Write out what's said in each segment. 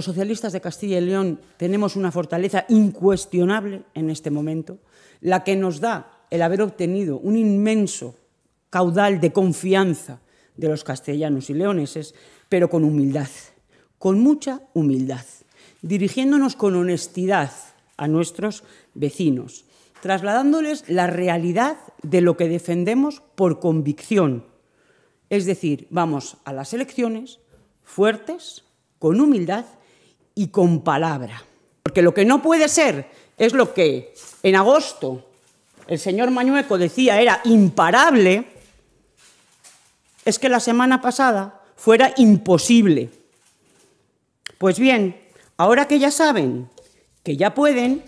Los socialistas de Castilla y León tenemos una fortaleza incuestionable en este momento, la que nos da el haber obtenido un inmenso caudal de confianza de los castellanos y leoneses, pero con humildad, con mucha humildad, dirigiéndonos con honestidad a nuestros vecinos, trasladándoles la realidad de lo que defendemos por convicción. Es decir, vamos a las elecciones fuertes, con humildad y con palabra. Porque lo que no puede ser es lo que en agosto el señor Mañueco decía era imparable, es que la semana pasada fuera imposible. Pues bien, ahora que ya saben que ya pueden,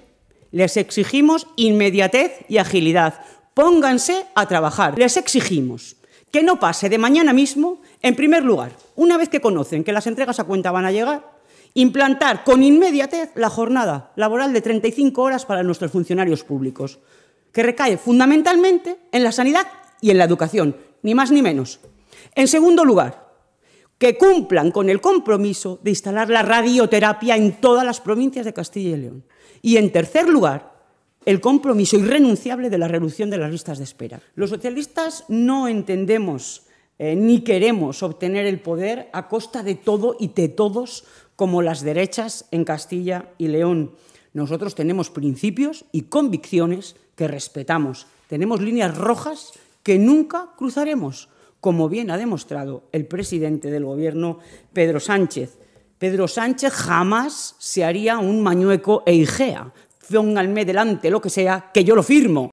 les exigimos inmediatez y agilidad. Pónganse a trabajar. Les exigimos que no pase de mañana mismo, en primer lugar, una vez que conocen que las entregas a cuenta van a llegar, Implantar con inmediatez la jornada laboral de 35 horas para nuestros funcionarios públicos, que recae fundamentalmente en la sanidad y en la educación, ni más ni menos. En segundo lugar, que cumplan con el compromiso de instalar la radioterapia en todas las provincias de Castilla y León. Y en tercer lugar, el compromiso irrenunciable de la reducción de las listas de espera. Los socialistas no entendemos eh, ni queremos obtener el poder a costa de todo y de todos como las derechas en Castilla y León. Nosotros tenemos principios y convicciones que respetamos. Tenemos líneas rojas que nunca cruzaremos, como bien ha demostrado el presidente del Gobierno, Pedro Sánchez. Pedro Sánchez jamás se haría un mañueco e igea. Pónganme delante lo que sea, que yo lo firmo.